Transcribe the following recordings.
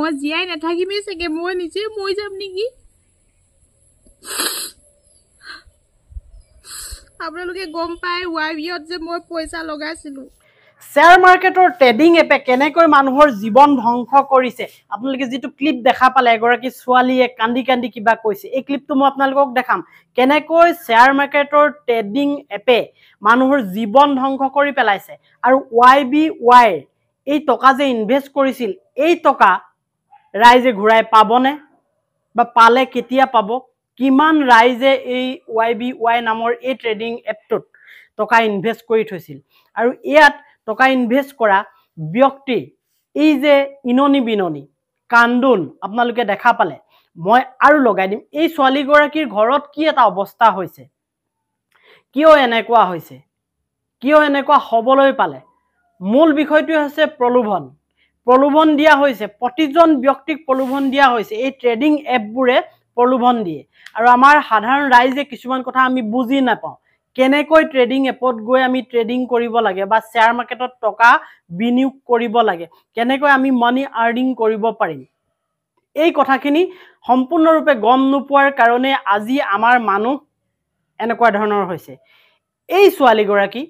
মই জীয়াই নাথাকিমেই চাগে মই নিজে মৰি যাম নেকি আপোনালোকে গম পাই ৱাইভিয়ত যে মই পইচা লগাইছিলোঁ শ্বেয়াৰ মাৰ্কেটৰ ট্ৰেডিং এপে কেনেকৈ মানুহৰ জীৱন ধ্বংস কৰিছে আপোনালোকে যিটো ক্লিপ দেখা পালে এগৰাকী ছোৱালীয়ে কান্দি কান্দি কিবা কৈছে এই ক্লিপটো মই আপোনালোকক দেখাম কেনেকৈ শ্বেয়াৰ মাৰ্কেটৰ ট্ৰেডিং এপে মানুহৰ জীৱন ধ্বংস কৰি পেলাইছে আৰু ৱাই বি ৱাইৰ এই টকা যে ইনভেষ্ট কৰিছিল এই টকা ৰাইজে ঘূৰাই পাবনে বা পালে কেতিয়া পাব কিমান ৰাইজে এই ৱাই বি ৱাই নামৰ এই ট্ৰেডিং এপটোত টকা ইনভেষ্ট কৰি থৈছিল আৰু ইয়াত টকা ইনভেষ্ট কৰা ব্যক্তি এই যে ইননি বিননি কান্দোন আপোনালোকে দেখা পালে মই আৰু লগাই দিম এই ছোৱালীগৰাকীৰ ঘৰত কি এটা অৱস্থা হৈছে কিয় এনেকুৱা হৈছে কিয় এনেকুৱা হ'বলৈ পালে মূল বিষয়টোৱে হৈছে প্ৰলোভন প্ৰলোভন দিয়া হৈছে প্ৰতিজন ব্যক্তিক প্ৰলোভন দিয়া হৈছে এই ট্ৰেডিং এপবোৰে প্ৰলোভন দিয়ে আৰু আমাৰ সাধাৰণ ৰাইজে কিছুমান কথা আমি বুজি নাপাওঁ কেনেকৈ ট্ৰেডিং এপত গৈ আমি ট্ৰেডিং কৰিব লাগে বা শ্বেয়াৰ মাৰ্কেটত টকা বিনিয়োগ কৰিব লাগে কেনেকৈ আমি মানি আৰ্ণিং কৰিব পাৰিম এই কথাখিনি সম্পূৰ্ণৰূপে গম নোপোৱাৰ কাৰণে আজি আমাৰ মানুহ এনেকুৱা ধৰণৰ হৈছে এই ছোৱালীগৰাকী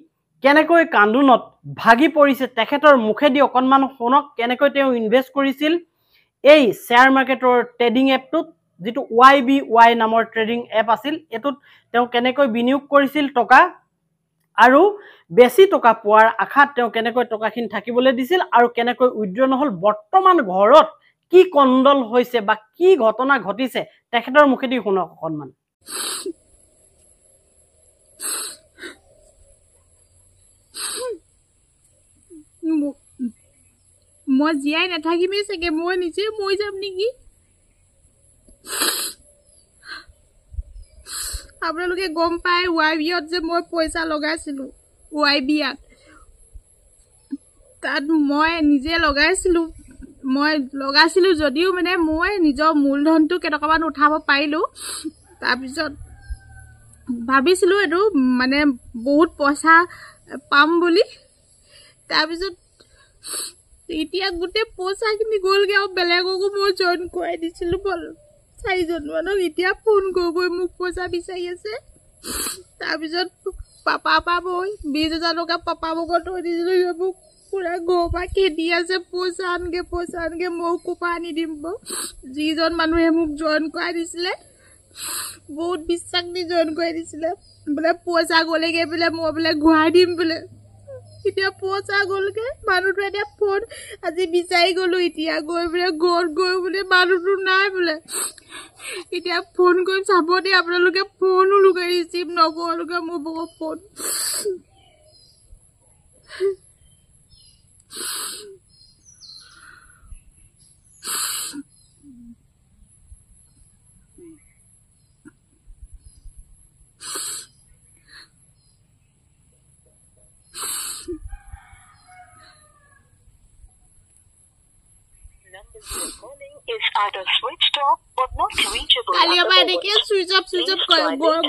কেনেকৈ কান্দোনত ভাগি পৰিছে তেখেতৰ মুখেদি অকণমান শুনক কেনেকৈ তেওঁ ইনভেষ্ট কৰিছিল এই শ্বেয়াৰ মাৰ্কেটৰ ট্ৰেডিং এপটোত যিটো ৱাই বি ৱাই নামৰ ট্ৰেডিং এপ আছিল এইটোত তেওঁ কেনেকৈ বিনিয়োগ কৰিছিল টকা আৰু বেছি টকা পোৱাৰ আশাত তেওঁ কেনেকৈ টকাখিনি থাকিবলৈ দিছিল আৰু কেনেকৈ উইড্ৰ নহ'ল বৰ্তমান ঘৰত কি কণ্ডল হৈছে বা কি ঘটনা ঘটিছে তেখেতৰ মুখেদি শুনক অকণমান মই জীয়াই নাথাকিমেই চাগে মই নিজে মৰি যাম নেকি আপোনালোকে গম পায় ৱাই বিয়াত যে মই পইচা লগাইছিলোঁ ৱাই বিয়াত তাত মই নিজে লগাইছিলোঁ মই লগাইছিলোঁ যদিও মানে মই নিজৰ মূলধনটো কেইটকামান উঠাব পাৰিলোঁ তাৰপিছত ভাবিছিলোঁ এইটো মানে বহুত পইচা পাম বুলি তাৰপিছত এতিয়া গোটেই পইচাখিনি গ'লগৈ আৰু বেলেগকো মই জইন কৰাই দিছিলোঁ বল চাৰিজন মানুহক এতিয়া ফোন কৰিবই মোক পইচা বিচাৰি আছে তাৰপিছত পাপা পা মই বিছ হাজাৰ টকা পাপা মোক থৈ দিছিলোঁ সিহঁত মোক পুৰা ঘৰৰ পৰা খেদি আছে পইচা আনগৈ পইচা আনগৈ মই ক'ৰ পৰা আনি দিম বাৰু যিজন মানুহে মোক জইন কৰাই দিছিলে বহুত বিশ্বাস দি জইন কৰাই দিছিলে বোলে পইচা গ'লেগৈ বোলে মই বোলে ঘূৰাই দিম বোলে এতিয়া পোৱা চাগলগে মানুহটো এতিয়া ফোন আজি বিচাৰি গলো এতিয়া গৈ বোলে গ'ল গৈ বোলে মানুহটো নাই বোলে এতিয়া ফোন কৰি চাব দেই আপোনালোকে ফোনো লোকে ৰিচিভ নকৰলোকে মোৰ বৰ ফোন কালি আমাৰ এনেকে চুইচ অফ চুইচ অফ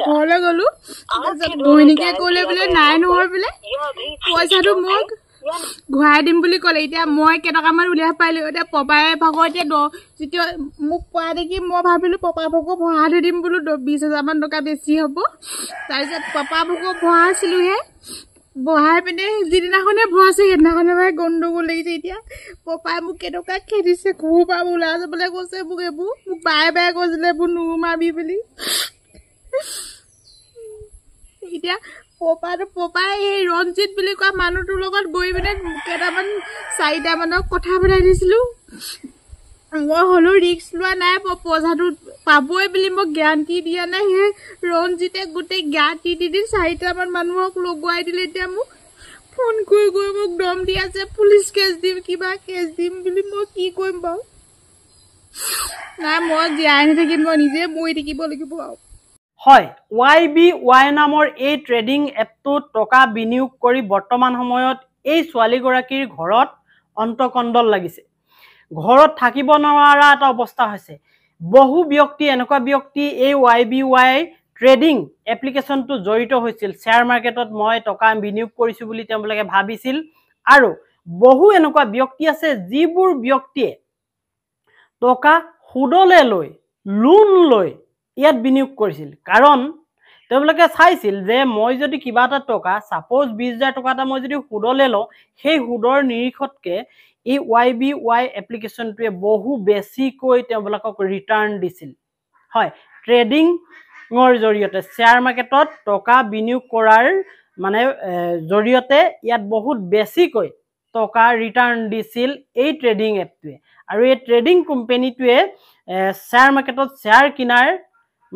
ঘৰলৈ গলো ভনীকে কলে বোলে নাই নহয় বোলে পইচাটো মোক ঘূৰাই দিম বুলি ক'লে এতিয়া মই কেইটকামান উলিয়াব পাৰিলোঁ এতিয়া পপাই ভাগৰ এতিয়া দহ যেতিয়া মোক পোৱা দেখি মই ভাবিলোঁ পপা ভোগো ভৰাই দিম বোলো বিছ হাজাৰমান টকা বেছি হ'ব তাৰপিছত পপা ভোগো ভৰাইছিলোঁহে বহাই পিনে যিদিনাখনে ভৰাইছে সেইদিনাখনে মানে গণ্ডগোল লাগিছে এতিয়া পপাই মোক কেনেকুৱা খেদিছে ঘৰ পৰা ওলাই যাবলৈ কৈছে মোক এইবোৰ মোক বাই বাই কৈছিলে এইবোৰ নুমাবি বুলি এতিয়া পপাটো পপাই এই ৰঞ্জিত বুলি কোৱা মানুহটোৰ লগত গৈ পিনে কেইটামান চাৰিটামানক কথা পঠাই দিছিলোঁ মই হলেও ৰিক্স লোৱা নাই মই পইচাটো পাবই বুলি মই গেৰাণ্টি দিয়া নাই সেই ৰঞ্জিতে গোটেই গাঁতি দি দি চাৰিটামান মানুহক লগোৱাই দিলে এতিয়া মোক ফোন কৰি গৈ মোক দম দিয়া যে পুলিচ কেছ দিম কিবা কেছ দিম বুলি মই কি কৰিম বাৰু নাই মই জীয়াই নাথাকিম মই নিজে মৰি থাকিব লাগিব আৰু হয় ৱাই বি ৱাই নামৰ এই ট্ৰেডিং এপটোত টকা বিনিয়োগ কৰি বৰ্তমান সময়ত এই ছোৱালীগৰাকীৰ ঘৰত অন্তকণ্ডল লাগিছে ঘৰত থাকিব নোৱাৰা এটা অৱস্থা হৈছে বহু ব্যক্তি এনেকুৱা ব্যক্তি এই ৱাই বি ৱাই ট্ৰেডিং এপ্লিকেশ্যনটো জড়িত হৈছিল শ্বেয়াৰ মাৰ্কেটত মই টকা বিনিয়োগ কৰিছোঁ বুলি তেওঁবিলাকে ভাবিছিল আৰু বহু এনেকুৱা ব্যক্তি আছে যিবোৰ ব্যক্তিয়ে টকা সুদলৈ লৈ লোন লৈ ইয়াত বিনিয়োগ কৰিছিল কাৰণ তেওঁলোকে চাইছিল যে মই যদি কিবা এটা টকা চাপ'জ বিছ হাজাৰ টকা এটা মই যদি সুদলৈ লওঁ সেই সুদৰ নিৰিখতকৈ এই ৱাই বি ৱাই এপ্লিকেশ্যনটোৱে বহু বেছিকৈ তেওঁবিলাকক ৰিটাৰ্ণ দিছিল হয় ট্ৰেডিঙৰ জৰিয়তে শ্বেয়াৰ মাৰ্কেটত টকা বিনিয়োগ কৰাৰ মানে জৰিয়তে ইয়াত বহুত বেছিকৈ টকা ৰিটাৰ্ণ দিছিল এই ট্ৰেডিং এপটোৱে আৰু এই ট্ৰেডিং কোম্পেনীটোৱে শ্বেয়াৰ মাৰ্কেটত শ্বেয়াৰ কিনাৰ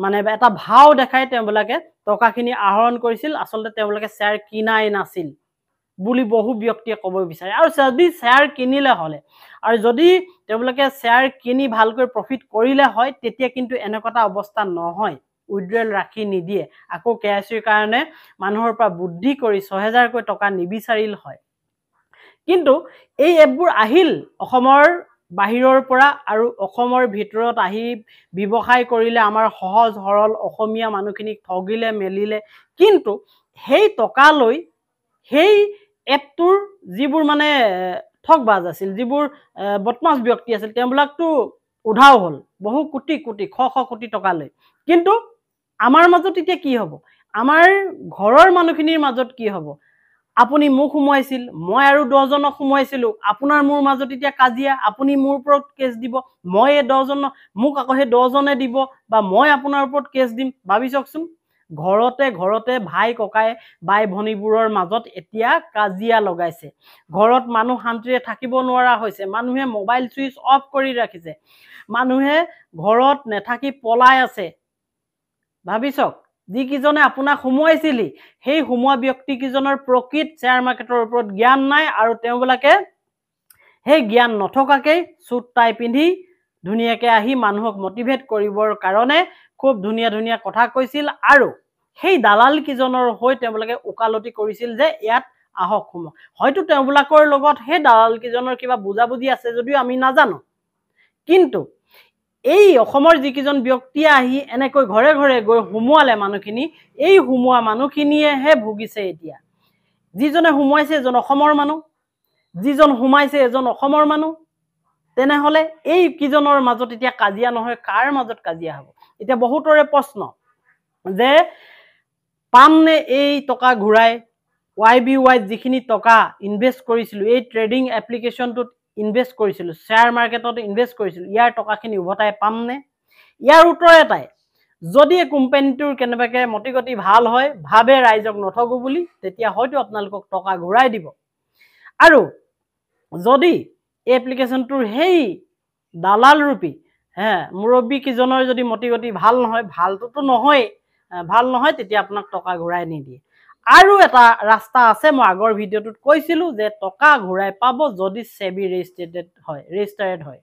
মানে এটা ভাও দেখাই তেওঁবিলাকে টকাখিনি আহৰণ কৰিছিল আচলতে তেওঁবিলাকে শ্বেয়াৰ কিনাই নাছিল বুলি বহু ব্যক্তিয়ে ক'ব বিচাৰে আৰু যদি শ্বেয়াৰ কিনিলে হ'লে আৰু যদি তেওঁলোকে শ্বেয়াৰ কিনি ভালকৈ প্ৰফিট কৰিলে হয় তেতিয়া কিন্তু এনেকুৱা অৱস্থা নহয় উইড্ৰেল ৰাখি নিদিয়ে আকৌ কে আই চিৰ কাৰণে মানুহৰ পৰা বুদ্ধি কৰি ছহেজাৰকৈ টকা নিবিচাৰিল হয় কিন্তু এই এপবোৰ আহিল অসমৰ বাহিৰৰ পৰা আৰু অসমৰ ভিতৰত আহি ব্যৱসায় কৰিলে আমাৰ সহজ সৰল অসমীয়া মানুহখিনিক ঠগিলে মেলিলে কিন্তু সেই টকা লৈ সেই এপটোৰ যিবোৰ মানে ঠগবাজ আছিল যিবোৰ বদমাছ ব্যক্তি আছিল তেওঁবিলাকতো উধাও হ'ল বহু কোটি কোটি শ শ কোটি টকালৈ কিন্তু আমাৰ মাজত এতিয়া কি হ'ব আমাৰ ঘৰৰ মানুহখিনিৰ মাজত কি হ'ব আপুনি মোক সোমোৱাইছিল মই আৰু দহজনক সোমোৱাইছিলোঁ আপোনাৰ মোৰ মাজত এতিয়া কাজিয়া আপুনি মোৰ ওপৰত কেছ দিব মই এই দহজনক মোক আকৌ সেই দহজনে দিব বা মই আপোনাৰ ওপৰত কেছ দিম ভাবি চাওকচোন ঘৰতে ঘৰতে ভাই ককাই বাই ভনীবোৰৰ মাজত এতিয়া কাজিয়া লগাইছে ঘৰত মানুহ শান্তিৰে থাকিব নোৱাৰা হৈছে মানুহে মোবাইল চুইচ অফ কৰি ৰাখিছে মানুহে ঘৰত নেথাকি পলাই আছে ভাবি চাওক যিকেইজনে আপোনাক সোমোৱাইছিলি সেই সোমোৱা ব্যক্তিকেইজনৰ প্ৰকৃত শ্বেয়াৰ মাৰ্কেটৰ ওপৰত জ্ঞান নাই আৰু তেওঁবিলাকে সেই জ্ঞান নথকাকেই চুট টাই পিন্ধি ধুনীয়াকৈ আহি মানুহক মটিভেট কৰিবৰ কাৰণে খুব ধুনীয়া ধুনীয়া কথা কৈছিল আৰু সেই দালাল দালালকেইজনৰ হৈ তেওঁবিলাকে ওকালতি কৰিছিল যে ইয়াত আহক সোমক হয়তো তেওঁবিলাকৰ লগত সেই দালাল দালালকেইজনৰ কিবা বুজাবুজি আছে যদিও আমি নাজানো কিন্তু এই অসমৰ যিকেইজন ব্যক্তিয়ে আহি এনেকৈ ঘৰে ঘৰে গৈ সোমোৱালে মানুহখিনি এই সোমোৱা মানুহখিনিয়েহে ভুগিছে এতিয়া যিজনে সোমোৱাইছে এজন অসমৰ মানুহ যিজন সোমাইছে এজন অসমৰ মানুহ তেনেহ'লে এইকেইজনৰ মাজত এতিয়া কাজিয়া নহয় কাৰ মাজত কাজিয়া হ'ব এতিয়া বহুতৰে প্ৰশ্ন যে পামনে এই টকা ঘূৰাই ৱাই বি ৱাইত যিখিনি টকা ইনভেষ্ট কৰিছিলোঁ এই ট্ৰেডিং এপ্লিকেশ্যনটোত ইনভেষ্ট কৰিছিলোঁ শ্বেয়াৰ মাৰ্কেটত ইনভেষ্ট কৰিছিলোঁ ইয়াৰ টকাখিনি উভতাই পামনে ইয়াৰ উত্তৰ এটাই যদি কোম্পানীটোৰ কেনেবাকৈ মতিগতি ভাল হয় ভাৱে ৰাইজক নথগো বুলি তেতিয়া হয়তো আপোনালোকক টকা ঘূৰাই দিব আৰু যদি এই এপ্লিকেশ্যনটোৰ সেই দালালৰূপী হ্যাঁ মুরব্বী কিজনের যদি মতিগতি ভাল নহয় ভালটোতো তো ভাল নহয় তেতিয়া আপোনাক টকা ঘূৰাই নিদিয়ে আৰু এটা ৰাস্তা আছে মই আগৰ ভিডিঅ'টোত কৈছিলোঁ যে টকা ঘূৰাই পাব যদি সেবি ৰেজিস্টাৰ্ড হয় ৰেজিস্টাৰ্ড হয়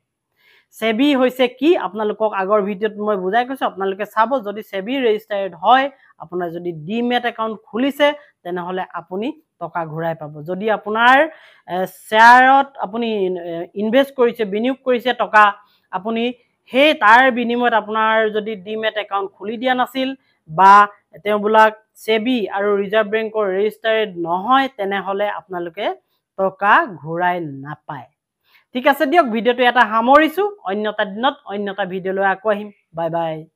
সেবি হৈছে কি আপোনালোকক আগৰ ভিডিওত মই বুজাই কৈছোঁ আপোনালোকে চাব যদি সেবি ৰেজিস্টাৰ্ড হয় আপোনাৰ যদি ডি মেট একাউণ্ট খুলিছে তেনেহ'লে আপুনি টকা ঘূৰাই পাব যদি আপোনাৰ শ্বেয়াৰত আপুনি ইনভেষ্ট কৰিছে বিনিয়োগ কৰিছে টকা আপুনি সেই তাৰ বিনিময়ত আপোনাৰ যদি ডিমেট একাউণ্ট খুলি দিয়া নাছিল বা তেওঁবিলাক চেবি আৰু ৰিজাৰ্ভ বেংকৰ ৰেজিষ্টাৰ্ড নহয় তেনেহ'লে আপোনালোকে টকা ঘূৰাই নাপায় ঠিক আছে দিয়ক ভিডিঅ'টো এটা সামৰিছোঁ অন্য এটা দিনত অন্য এটা ভিডিঅ'লৈ আকৌ আহিম বাই বাই